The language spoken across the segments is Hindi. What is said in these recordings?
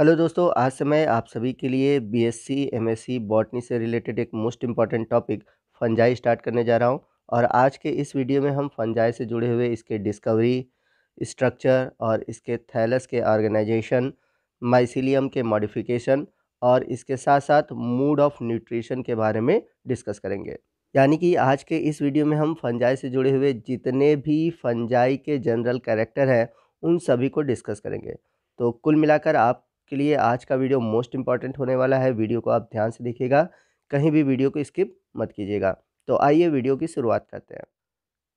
हेलो दोस्तों आज से मैं आप सभी के लिए बीएससी एमएससी बॉटनी से रिलेटेड एक most important topic fungi start करने जा रहा हूं और आज के इस वीडियो में हम फंजाई से जुड़े हुए इसके डिस्कवरी स्ट्रक्चर और इसके थैलस के ऑर्गेनाइजेशन माइसिलियम के मॉडिफिकेशन और इसके साथ साथ मूड ऑफ न्यूट्रिशन के बारे में डिस्कस करेंगे यानी कि आज के इस वीडियो में हम फंजाई से जुड़े हुए जितने भी फंजाई के जनरल कैरेक्टर हैं उन सभी को डिस्कस करेंगे तो कुल मिलाकर आप उसके लिए आज का वीडियो मोस्ट इंपॉर्टेंट होने वाला है वीडियो को आप ध्यान से देखिएगा कहीं भी वीडियो को स्किप मत कीजिएगा तो आइए वीडियो की शुरुआत करते हैं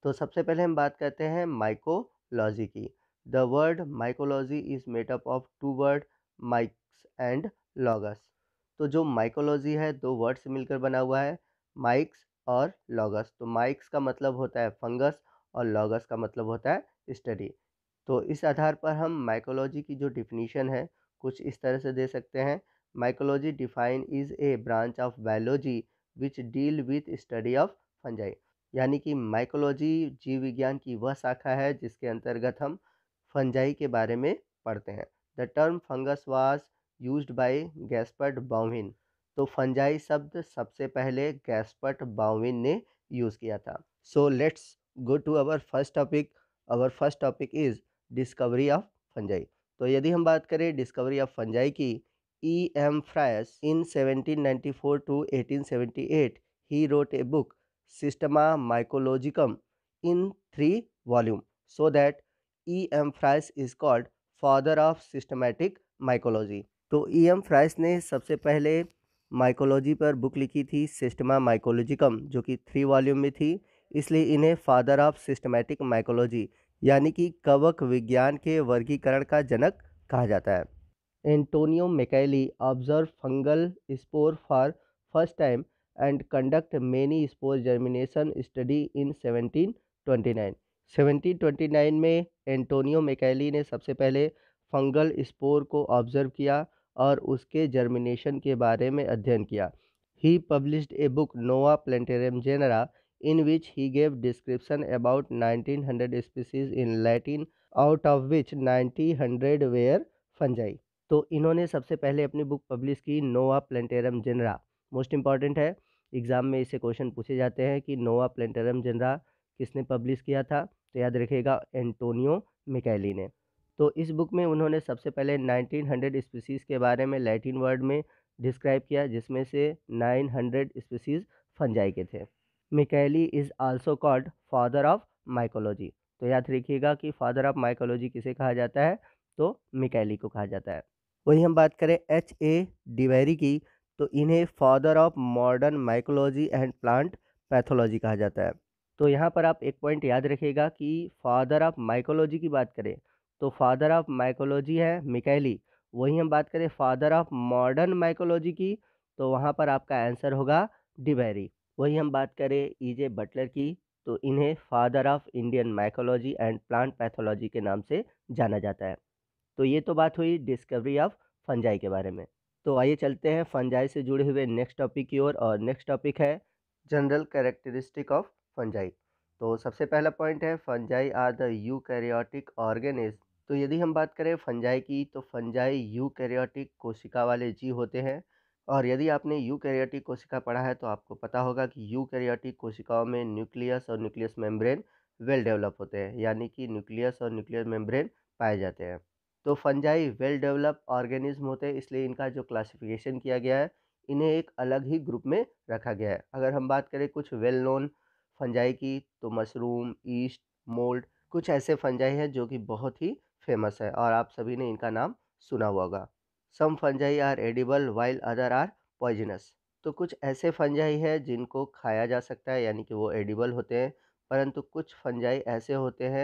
तो सबसे पहले हम बात करते हैं माइकोलॉजी की the word mycology is made up of two word mykes and logos तो जो माइकोलॉजी है दो वर्ड से मिलकर बना हुआ है माइक्स और लॉगस तो माइक्स का मतलब होता है फंगस और लॉगस का मतलब होता है स्टडी तो इस आधार पर हम माइकोलॉजी की जो डिफिनीशन है कुछ इस तरह से दे सकते हैं mycology define is a branch of biology which deal with study of fungi यानी कि माइकोलॉजी जीव विज्ञान की वह शाखा है जिसके अंतर्गत हम फंजाई के बारे में पढ़ते हैं the term fungus was use by Gaspard Bauhin तो फंजाई शब्द सबसे पहले गैसपर्ट बाउविन ने यूज़ किया था so let's go to our first topic our first topic is discovery of fungi तो यदि हम बात करें डिस्कवरी ऑफ फंजाई की E M Fries in 1794 to 1878 he wrote a book Systema Mycologicum in three volume so that E M Fries is called father of systematic mycology तो ई एम फ्राइस ने सबसे पहले माइकोलॉजी पर बुक लिखी थी सिस्टमा माइकोलॉजिकम जो कि थ्री वॉल्यूम में थी इसलिए इन्हें फादर ऑफ सिस्टमैटिक माइकोलॉजी यानी कि कवक विज्ञान के वर्गीकरण का जनक कहा जाता है Antonio Micheli observe fungal spore for first time and conduct many spore germination study in 1729 1729 में एंटोनियो मेकेली ने सबसे पहले फंगल स्पोर को ऑब्जर्व किया और उसके जर्मिनेशन के बारे में अध्ययन किया he published a book Nova Plantarum Genera in which he gave description about 1900 species in Latin out of which 1900 were fungi. तो इन्होंने सबसे पहले अपनी बुक पब्लिश की Nova Plantarum Genera most important है एग्ज़ाम में इसे क्वेश्चन पूछे जाते हैं कि नोवा प्लेंटेरम जनरा किसने पब्लिश किया था तो याद रखिएगा एंटोनियो मिकैली ने तो इस बुक में उन्होंने सबसे पहले 1900 स्पीसीज़ के बारे में लैटिन वर्ड में डिस्क्राइब किया जिसमें से 900 स्पीसीज़ फंजाई के थे Micheli is also called father of mycology तो याद रखिएगा कि फादर ऑफ माइकोलॉजी किसे कहा जाता है तो मिकैली को कहा जाता है वही हम बात करें एच ए डिवेरी की तो इन्हें father of modern mycology and plant pathology कहा जाता है तो यहाँ पर आप एक पॉइंट याद रखिएगा कि फादर ऑफ माइकोलॉजी की बात करें तो फादर ऑफ माइकोलॉजी है मिकैली वही हम बात करें फादर ऑफ मॉडर्न माइकोलॉजी की तो वहाँ पर आपका आंसर होगा डिबेरी वही हम बात करें ईजे बटलर की तो इन्हें father of Indian mycology and plant pathology के नाम से जाना जाता है तो ये तो बात हुई डिस्कवरी ऑफ फंजाई के बारे में तो आइए चलते हैं फंजाई से जुड़े हुए नेक्स्ट टॉपिक की ओर और, और नेक्स्ट टॉपिक है जनरल कैरेक्टरिस्टिक ऑफ फंजाई तो सबसे पहला पॉइंट है fungi are the eukaryotic organism तो यदि हम बात करें फंजाई की तो फंजाई यू कैरियोटिक कोशिका वाले जीव होते हैं और यदि आपने यू कोशिका पढ़ा है तो आपको पता होगा कि यू कोशिकाओं में न्यूक्लियस और न्यूक्लियस मेम्ब्रेन वेल डेवलप होते हैं यानी कि न्यूक्लियस और न्यूक्लियर मेम्ब्रेन पाए जाते हैं तो फंजाई वेल डेवलप ऑर्गेनिज्म होते हैं इसलिए इनका जो क्लासिफिकेशन किया गया है इन्हें एक अलग ही ग्रुप में रखा गया है अगर हम बात करें कुछ वेल नोन फंजाई की तो मशरूम ईस्ट मोल्ड कुछ ऐसे फंजाई हैं जो कि बहुत ही फेमस है और आप सभी ने इनका नाम सुना हुआ होगा some fungi are edible while other are poisonous तो कुछ ऐसे फंजाई है जिनको खाया जा सकता है यानी कि वो एडिबल होते हैं परंतु कुछ फंजाई ऐसे होते हैं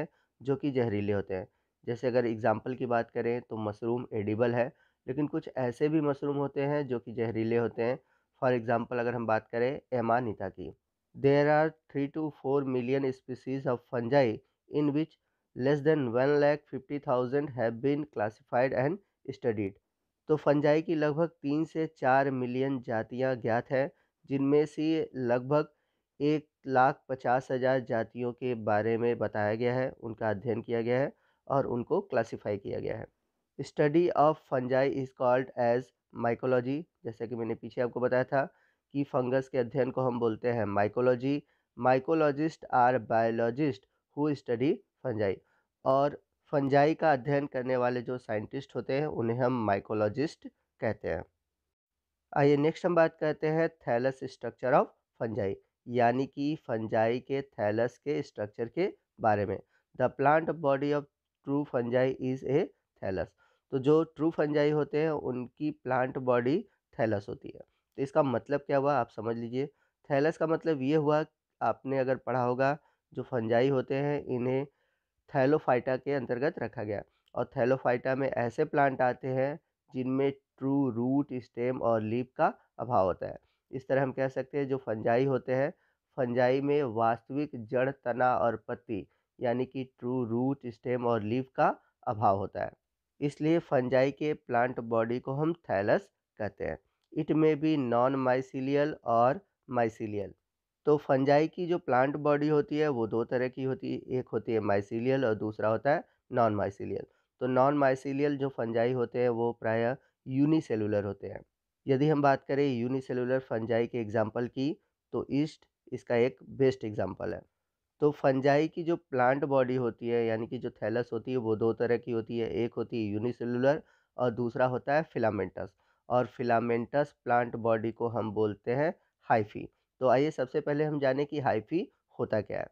जो कि जहरीले होते हैं जैसे अगर एग्ज़ाम्पल की बात करें तो मशरूम एडिबल है लेकिन कुछ ऐसे भी मशरूम होते हैं जो कि जहरीले होते हैं फॉर एग्ज़ाम्पल अगर हम बात करें एमानिता की there are three two four million species of fungi in which less than one lakh fifty thousand have been classified and studied तो फंजाई की लगभग तीन से चार मिलियन जातियां ज्ञात हैं जिनमें से लगभग एक लाख पचास हज़ार जातियों के बारे में बताया गया है उनका अध्ययन किया गया है और उनको क्लासिफाई किया गया है study of fungi is called as mycology जैसा कि मैंने पीछे आपको बताया था कि फंगस के अध्ययन को हम बोलते हैं mycology mycologist are biologist who study fungi और फंजाई का अध्ययन करने वाले जो साइंटिस्ट होते हैं उन्हें हम माइकोलॉजिस्ट कहते हैं आइए नेक्स्ट हम बात करते हैं थैलस स्ट्रक्चर ऑफ फंजाई यानी कि फंजाई के थैलस के स्ट्रक्चर के बारे में the plant body of true fungi is a thallus तो जो ट्रू फंजाई होते हैं उनकी प्लांट बॉडी थैलस होती है तो इसका मतलब क्या हुआ आप समझ लीजिए थैलस का मतलब ये हुआ आपने अगर पढ़ा होगा जो फंजाई होते हैं इन्हें थैलोफाइटा के अंतर्गत रखा गया और थैलोफाइटा में ऐसे प्लांट आते हैं जिनमें ट्रू रूट स्टेम और लीप का अभाव होता है इस तरह हम कह सकते हैं जो फंजाई होते हैं फंजाई में वास्तविक जड़ तना और पत्ती यानी कि ट्रू रूट स्टेम और लीप का अभाव होता है इसलिए फंजाई के प्लांट बॉडी को हम थैलस कहते हैं इट में भी नॉन माइसिलियल और माइसिलियल तो फंजाई की जो प्लांट बॉडी होती है वो दो तरह की होती है एक होती है माइसीलियल और दूसरा होता है नॉन माइसीलियल तो नॉन माइसीलियल जो फंजाई होते हैं वो प्रायः यूनिसेलुलर होते हैं यदि हम बात करें यूनिसेलुलर फंजाई के एग्जाम्पल की तो ईस्ट इसका एक बेस्ट एग्जाम्पल है तो फंजाई की जो प्लांट बॉडी होती है यानी कि जो थैलस होती है वो दो तरह की होती है एक होती है यूनिसेलुलर और दूसरा होता है फिलामेंटस और फिलामेंटस प्लांट बॉडी को हम बोलते हैं हाइफी तो आइए सबसे पहले हम जाने कि हाइफी होता क्या है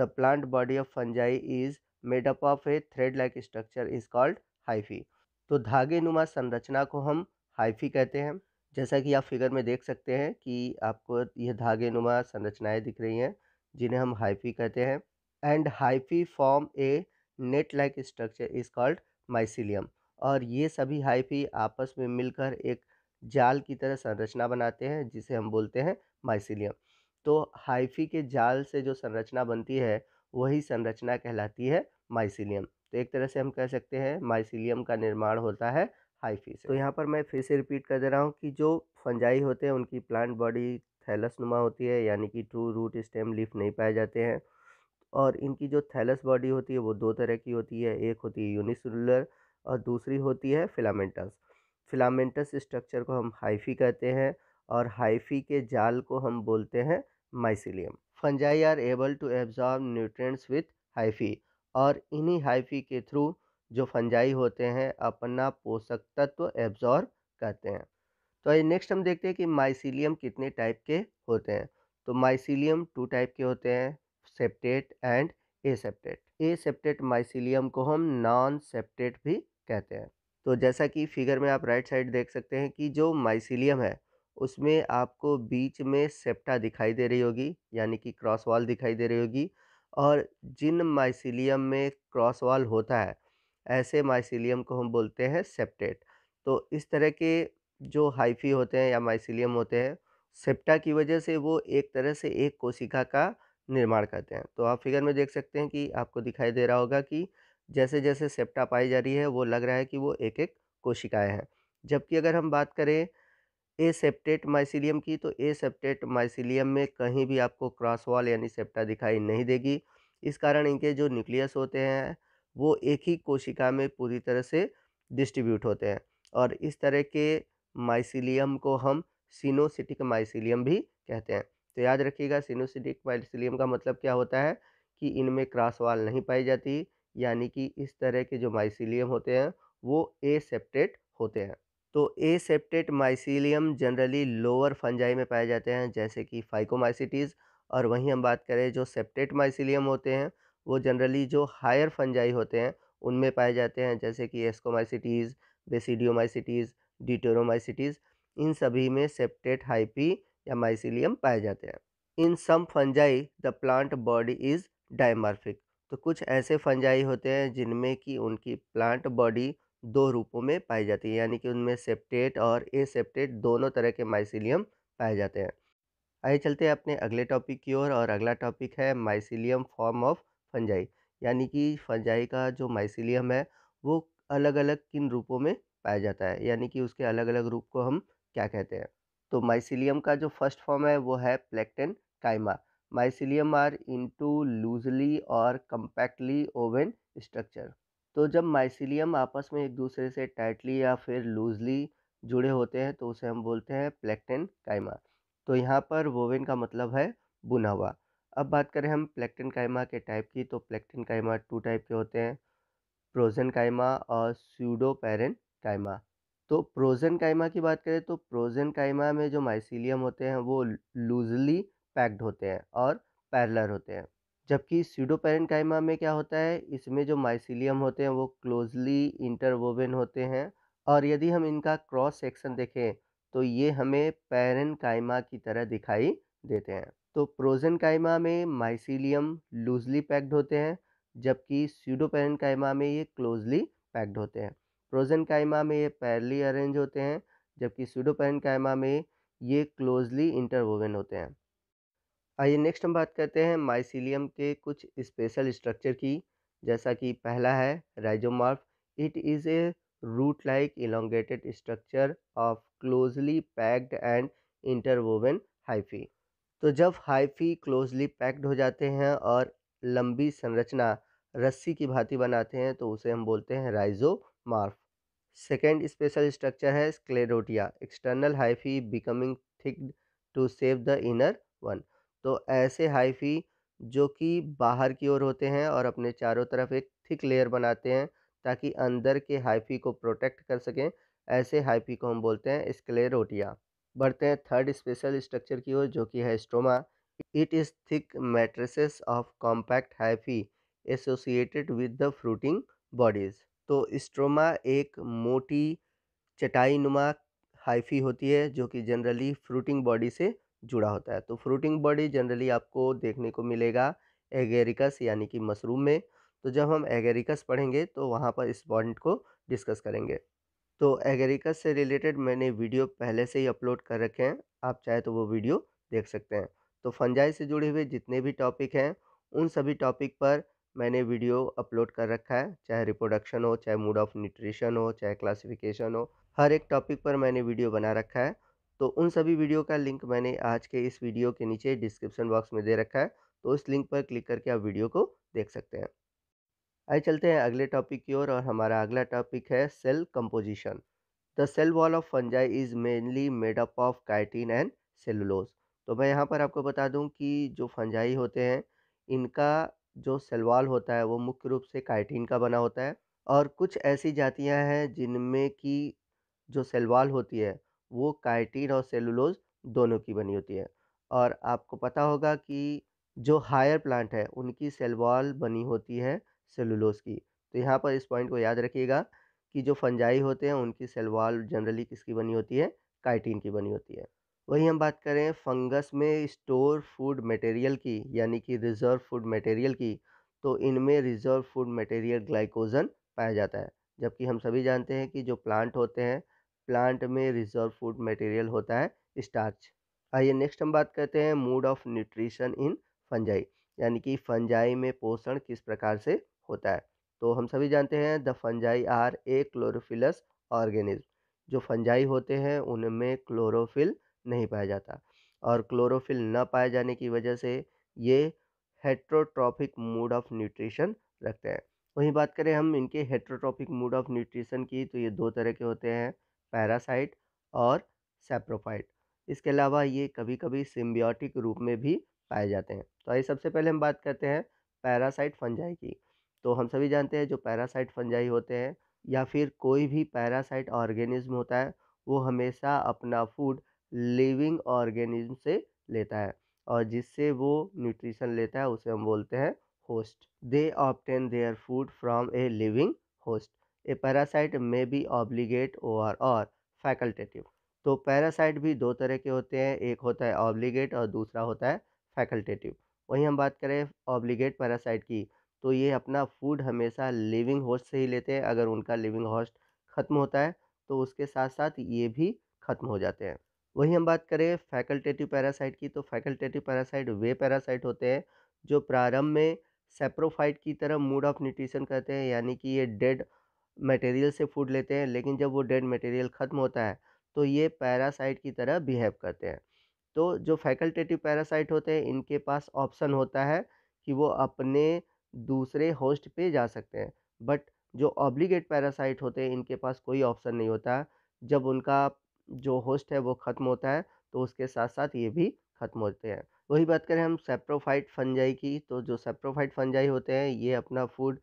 the plant body of fungi is made up of a thread like structure is called hyphae तो धागे नुमा संरचना को हम हाइफी कहते हैं जैसा कि आप फिगर में देख सकते हैं कि आपको यह धागे नुमा संरचनाएँ दिख रही हैं जिन्हें हम हाइफी कहते हैं and hyphae form a net like structure is called mycelium और ये सभी हाइफी आपस में मिलकर एक जाल की तरह संरचना बनाते हैं जिसे हम बोलते हैं माइसिलियम तो हाइफी के जाल से जो संरचना बनती है वही संरचना कहलाती है माइसिलियम तो एक तरह से हम कह सकते हैं माइसिलियम का निर्माण होता है हाइफी से तो यहाँ पर मैं फिर से रिपीट कर दे रहा हूँ कि जो फंजाई होते हैं उनकी प्लांट बॉडी थैलस नुमा होती है यानी कि ट्रू रूट स्टेम लीफ नहीं पाए जाते हैं और इनकी जो थैलस बॉडी होती है वो दो तरह की होती है एक होती है यूनिसुलर और दूसरी होती है फिलामेंटस फिलामेंटस स्ट्रक्चर को हम हाइफी कहते हैं और हाइफी के जाल को हम बोलते हैं mycelium fungi are able to absorb nutrients with hyphae और इन्हीं हाइफी के थ्रू जो फंजाई होते हैं अपना पोषक तत्व एब्जॉर्ब करते हैं तो आइए नेक्स्ट हम देखते हैं कि माइसिलियम कितने टाइप के होते हैं तो माइसिलियम टू टाइप के होते हैं septate and aseptate aseptate mycelium को हम नॉन सेप्टेट भी कहते हैं तो जैसा कि फिगर में आप राइट साइड देख सकते हैं कि जो माइसिलियम है उसमें आपको बीच में सेप्टा दिखाई दे रही होगी यानी कि क्रॉस वॉल दिखाई दे रही होगी और जिन माइसिलियम में क्रॉस वॉल होता है ऐसे माइसिलियम को हम बोलते हैं सेप्टेट तो इस तरह के जो हाइफी होते हैं या माइसिलियम होते हैं सेप्टा की वजह से वो एक तरह से एक कोशिका का निर्माण करते हैं तो आप फिगर में देख सकते हैं कि आपको दिखाई दे रहा होगा कि जैसे जैसे सेप्टा पाई जा रही है वो लग रहा है कि वो एक एक कोशिकाएं हैं जबकि अगर हम बात करें ए सेप्टेट माइसिलियम की तो ए सेप्टेट माइसिलियम में कहीं भी आपको क्रॉस वॉल यानी सेप्टा दिखाई नहीं देगी इस कारण इनके जो न्यूक्लियस होते हैं वो एक ही कोशिका में पूरी तरह से डिस्ट्रीब्यूट होते हैं और इस तरह के माइसिलियम को हम सिनोसिटिक माइसिलियम भी कहते हैं तो याद रखिएगा सिनोसिटिक माइसिलियम का मतलब क्या होता है कि इनमें क्रॉस वाल नहीं पाई जाती यानी कि इस तरह के जो माइसिलियम होते हैं वो ए सेप्टेट होते हैं तो aseptate mycelium generally lower fungi में पाए जाते हैं जैसे कि फाइकोमाइसिटीज़ और वहीं हम बात करें जो सेप्टेट माइसीलियम होते हैं वो जनरली जो हायर फंजाई होते हैं उनमें पाए जाते हैं जैसे कि एस्कोमाइसिटीज़ बेसिडियोमाइसिटीज़ डिटोरोमाइसिटीज़ इन सभी में सेप्टेट हाइपी या माइसीलियम पाए जाते हैं in some fungi the plant body is dimorphic तो कुछ ऐसे फंजाई होते हैं जिनमें कि उनकी प्लांट बॉडी दो रूपों में पाई जाती है यानी कि उनमें सेप्टेट और एसेप्टेट दोनों तरह के माइसिलियम पाए जाते हैं आइए चलते हैं अपने अगले टॉपिक की ओर और, अगला टॉपिक है माइसिलियम फॉर्म ऑफ फंजाई यानी कि फंजाई का जो माइसिलियम है वो अलग अलग किन रूपों में पाया जाता है यानी कि उसके अलग अलग रूप को हम क्या कहते हैं तो माइसिलियम का जो फर्स्ट फॉर्म है वो है plectenchyma mycelium are into loosely और कम्पैक्टली ओवन स्ट्रक्चर तो जब माइसिलियम आपस में एक दूसरे से टाइटली या फिर लूजली जुड़े होते हैं तो उसे हम बोलते हैं प्लेक्टिन कायमा तो यहाँ पर वोवेन का मतलब है बुना हुआ अब बात करें हम प्लेक्टिन कायमा के टाइप की तो प्लेक्टिन कायमा टू टाइप के होते हैं प्रोजन कायमा और स्यूडो पैरन कायमा तो प्रोजन कायमा की बात करें तो प्रोजन कायमा में जो माइसिलियम होते हैं वो लूजली पैक्ड होते हैं और पैरलर होते हैं जबकि सीडो सीडोपेरेन्काइमा में क्या होता है इसमें जो माइसिलियम होते हैं वो क्लोजली इंटरवोवन होते हैं और यदि हम इनका क्रॉस सेक्शन देखें तो ये हमें पेरेन्काइमा की तरह दिखाई देते हैं तो प्रोजेनकाइमा में माइसिलियम लूजली पैक्ड होते हैं जबकि सीडो सीडोपेरेन्काइमा में ये क्लोजली पैक्ड होते हैं प्रोजेनकाइमा में ये पैरली अरेंज होते हैं जबकि सीडो सीडोपेरेन्काइमा में ये क्लोजली इंटरवोवन होते हैं आइए नेक्स्ट हम बात करते हैं माइसिलियम के कुछ स्पेशल स्ट्रक्चर की जैसा कि पहला है rhizomorph it is a root like elongated structure of closely packed and interwoven hyphae तो जब हाइफी क्लोजली पैक्ड हो जाते हैं और लंबी संरचना रस्सी की भांति बनाते हैं तो उसे हम बोलते हैं राइजोमार्फ सेकेंड स्पेशल स्ट्रक्चर है sclerotia external hyphae becoming thicked to save the inner one तो ऐसे हाइफी जो कि बाहर की ओर होते हैं और अपने चारों तरफ एक थिक लेयर बनाते हैं ताकि अंदर के हाइफी को प्रोटेक्ट कर सकें ऐसे हाइफी को हम बोलते हैं स्क्लेरोटिया बढ़ते हैं थर्ड स्पेशल स्ट्रक्चर की ओर जो कि है stroma it is thick mattresses of compact hyphae associated with the fruiting bodies तो स्ट्रोमा एक मोटी चटाई नुमा हाइफी होती है जो कि जनरली फ्रूटिंग बॉडी से जुड़ा होता है तो फ्रूटिंग बॉडी जनरली आपको देखने को मिलेगा एगेरिकस यानी कि मशरूम में तो जब हम एगेरिकस पढ़ेंगे तो वहाँ पर इस बॉन्ड को डिस्कस करेंगे तो एगेरिकस से रिलेटेड मैंने वीडियो पहले से ही अपलोड कर रखे हैं आप चाहे तो वो वीडियो देख सकते हैं तो फंजाई से जुड़े हुए जितने भी टॉपिक हैं उन सभी टॉपिक पर मैंने वीडियो अपलोड कर रखा है चाहे रिप्रोडक्शन हो चाहे मूड ऑफ न्यूट्रिशन हो चाहे क्लासिफिकेशन हो हर एक टॉपिक पर मैंने वीडियो बना रखा है तो उन सभी वीडियो का लिंक मैंने आज के इस वीडियो के नीचे डिस्क्रिप्शन बॉक्स में दे रखा है तो इस लिंक पर क्लिक करके आप वीडियो को देख सकते हैं आइए चलते हैं अगले टॉपिक की ओर और हमारा अगला टॉपिक है cell composition the cell wall of fungi is mainly made up of chitin and cellulose तो मैं यहाँ पर आपको बता दूँ कि जो फंजाई होते हैं इनका जो सेलवाल होता है वो मुख्य रूप से काइटिन का बना होता है और कुछ ऐसी जातियाँ हैं जिनमें कि जो सेलवाल होती है वो काइटिन और सेलुलोज दोनों की बनी होती है और आपको पता होगा कि जो हायर प्लांट है उनकी सेलवॉल बनी होती है सेलुलोज की तो यहाँ पर इस पॉइंट को याद रखिएगा कि जो फंजाई होते हैं उनकी सेलवॉल जनरली किसकी बनी होती है काइटिन की बनी होती है वही हम बात करें फंगस में स्टोर फूड मटेरियल की यानी कि रिज़र्व फूड मटेरियल की तो इनमें रिज़र्व फूड मटेरियल ग्लाइकोजन पाया जाता है जबकि हम सभी जानते हैं कि जो प्लांट होते हैं प्लांट में रिजर्व फूड मटेरियल होता है स्टार्च आइए नेक्स्ट हम बात करते हैं mode of nutrition in fungi यानी कि फंजाई में पोषण किस प्रकार से होता है तो हम सभी जानते हैं the fungi are achlorophyllous organism जो फंजाई होते हैं उनमें क्लोरोफिल नहीं पाया जाता और क्लोरोफिल न पाए जाने की वजह से ये हेट्रोट्रॉफिक मूड ऑफ न्यूट्रिशन रखते हैं वहीं बात करें हम इनके हेट्रोट्रॉफिक मूड ऑफ न्यूट्रिशन की तो ये दो तरह के होते हैं पैरासाइट और सेप्रोफाइट इसके अलावा ये कभी कभी सिम्बियोटिक रूप में भी पाए जाते हैं तो आइए सबसे पहले हम बात करते हैं पैरासाइट फंजाई की तो हम सभी जानते हैं जो पैरासाइट फंजाई होते हैं या फिर कोई भी पैरासाइट ऑर्गेनिज्म होता है वो हमेशा अपना फूड लिविंग ऑर्गेनिज्म से लेता है और जिससे वो न्यूट्रिशन लेता है उसे हम बोलते हैं host they obtain their food from a living host a parasite may be obligate or और फैकल्टेटिव तो पैरासाइट भी दो तरह के होते हैं एक होता है ऑब्लीगेट और दूसरा होता है फैकल्टेटिव वहीं हम बात करें ऑब्लीगेट पैरासाइट की तो ये अपना फूड हमेशा लिविंग होस्ट से ही लेते हैं अगर उनका लिविंग होस्ट ख़त्म होता है तो उसके साथ साथ ये भी ख़त्म हो जाते हैं वहीं हम बात करें फैकल्टेटिव पैरासाइट की तो फैकल्टेटिव पैरासाइट वे पैरासाइट होते हैं जो प्रारंभ में सेप्रोफाइट की तरह मूड ऑफ न्यूट्रिशन करते हैं यानी कि ये डेड मटेरियल से फूड लेते हैं लेकिन जब वो डेड मटेरियल ख़त्म होता है तो ये पैरासाइट की तरह बिहेव करते हैं तो जो फैकल्टेटिव पैरासाइट होते हैं इनके पास ऑप्शन होता है कि वो अपने दूसरे होस्ट पे जा सकते हैं बट जो ऑब्लीगेट पैरासाइट होते हैं इनके पास कोई ऑप्शन नहीं होता जब उनका जो होस्ट है वो ख़त्म होता है तो उसके साथ साथ ये भी ख़त्म होते हैं वही बात करें हम सेप्रोफाइट फंजाई की तो जो सेप्रोफाइट फंजाई होते हैं ये अपना फूड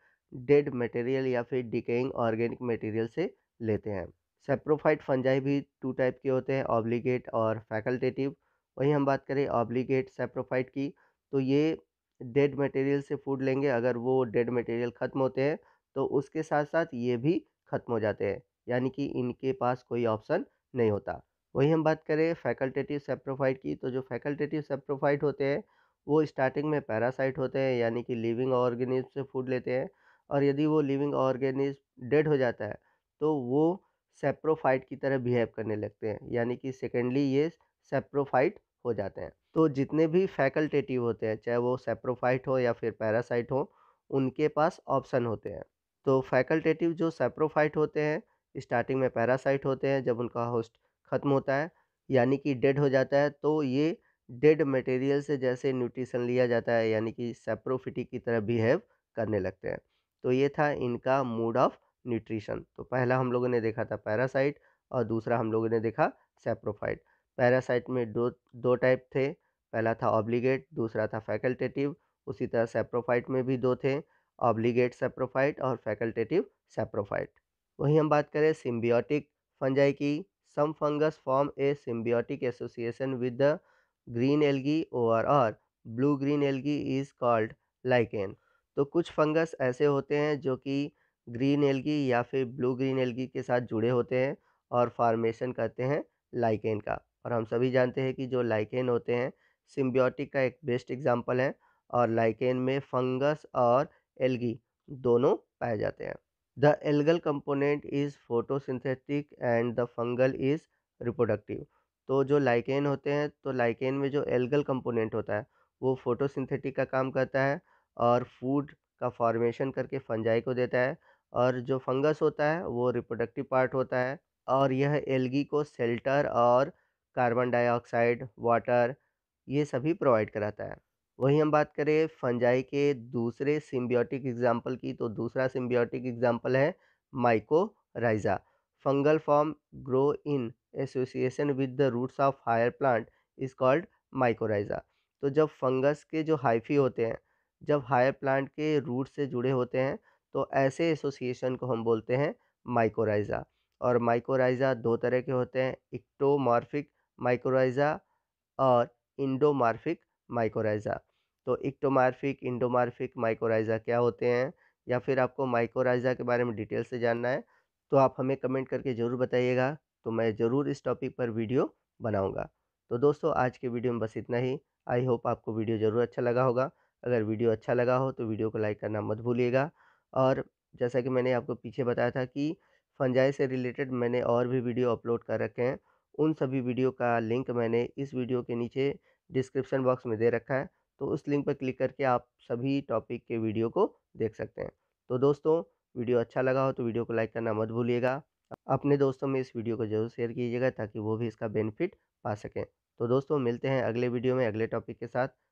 डेड मटेरियल या फिर डिकेइंग ऑर्गेनिक मटेरियल से लेते हैं सेप्रोफाइट फंजाई भी टू टाइप के होते हैं ऑब्लीगेट और फैकल्टेटिव वहीं हम बात करें ऑब्लीगेट सेप्रोफाइट की तो ये डेड मटेरियल से फूड लेंगे अगर वो डेड मटेरियल ख़त्म होते हैं तो उसके साथ साथ ये भी ख़त्म हो जाते हैं यानी कि इनके पास कोई ऑप्शन नहीं होता वहीं हम बात करें फैकल्टेटिव सेप्रोफाइट की तो जो फैकल्टेटिव सेप्रोफाइट होते हैं वो स्टार्टिंग में पैरासाइट होते हैं यानी कि लिविंग ऑर्गेनिज से फूड लेते हैं और यदि वो लिविंग ऑर्गेनिज्म डेड हो जाता है तो वो सेप्रोफाइट की तरह बिहेव करने लगते हैं यानी कि सेकेंडली ये सेप्रोफाइट हो जाते हैं तो जितने भी फैकल्टेटिव होते हैं चाहे वो सेप्रोफाइट हो या फिर पैरासाइट हो उनके पास ऑप्शन होते हैं तो फैकल्टेटिव जो सेप्रोफाइट होते हैं स्टार्टिंग में पैरासाइट होते हैं जब उनका होस्ट ख़त्म होता है यानी कि डेड हो जाता है तो ये डेड मटेरियल से जैसे न्यूट्रिशन लिया जाता है यानी कि सेप्रोफिटी की तरह बिहेव करने लगते हैं तो ये था इनका मूड ऑफ न्यूट्रिशन तो पहला हम लोगों ने देखा था पैरासाइट और दूसरा हम लोगों ने देखा सेप्रोफाइट पैरासाइट में दो दो टाइप थे पहला था ऑब्लीगेट दूसरा था फैकल्टेटिव उसी तरह सेप्रोफाइट में भी दो थे ऑब्लीगेट सेप्रोफाइट और फैकल्टेटिव सेप्रोफाइट वहीं हम बात करें सिम्बियोटिक फंजाई की some fungus form a symbiotic association with the green algae or और blue green algae is called lichen तो कुछ फंगस ऐसे होते हैं जो कि ग्रीन एलगी या फिर ब्लू ग्रीन एलगी के साथ जुड़े होते हैं और फार्मेशन करते हैं लाइकेन का और हम सभी जानते हैं कि जो लाइकेन होते हैं सिम्बियोटिक का एक बेस्ट एग्जाम्पल है और लाइकेन में फंगस और एल्गी दोनों पाए जाते हैं the algal component is photosynthetic and the fungal is reproductive तो जो लाइकेन होते हैं तो लाइकेन में जो एल्गल कंपोनेंट होता है वो फोटोसिंथेटिक का काम करता है और फूड का फॉर्मेशन करके फंजाई को देता है और जो फंगस होता है वो रिप्रोडक्टिव पार्ट होता है और यह एलगी को सेल्टर और कार्बन डाइऑक्साइड वाटर ये सभी प्रोवाइड कराता है वहीं हम बात करें फंजाई के दूसरे सिम्बियोटिक एग्जाम्पल की तो दूसरा सिम्बियोटिक एग्जाम्पल है mycorrhiza fungal form grow in association with the roots of higher plant is called mycorrhiza तो जब फंगस के जो हाइफी होते हैं जब हायर प्लांट के रूट से जुड़े होते हैं तो ऐसे एसोसिएशन को हम बोलते हैं माइकोराइज़ा और माइकोराइज़ा दो तरह के होते हैं इक्टोमार्फिक माइकोराइज़ा और इंडोमार्फिक माइकोराइज़ा तो इक्टोमार्फिक इंडोमार्फिक माइकोराइज़ा क्या होते हैं या फिर आपको माइकोराइज़ा के बारे में डिटेल से जानना है तो आप हमें कमेंट करके ज़रूर बताइएगा तो मैं ज़रूर इस टॉपिक पर वीडियो बनाऊँगा तो दोस्तों आज के वीडियो में बस इतना ही आई होप आपको वीडियो ज़रूर अच्छा लगा होगा अगर वीडियो अच्छा लगा हो तो वीडियो को लाइक करना मत भूलिएगा और जैसा कि मैंने आपको पीछे बताया था कि फंजाई से रिलेटेड मैंने और भी वीडियो अपलोड कर रखे हैं उन सभी वीडियो का लिंक मैंने इस वीडियो के नीचे डिस्क्रिप्शन बॉक्स में दे रखा है तो उस लिंक पर क्लिक करके आप सभी टॉपिक के वीडियो को देख सकते हैं तो दोस्तों वीडियो अच्छा लगा हो तो वीडियो को लाइक करना मत भूलिएगा अपने दोस्तों में इस वीडियो को जरूर शेयर कीजिएगा ताकि वो भी इसका बेनिफिट पा सकें तो दोस्तों मिलते हैं अगले वीडियो में अगले टॉपिक के साथ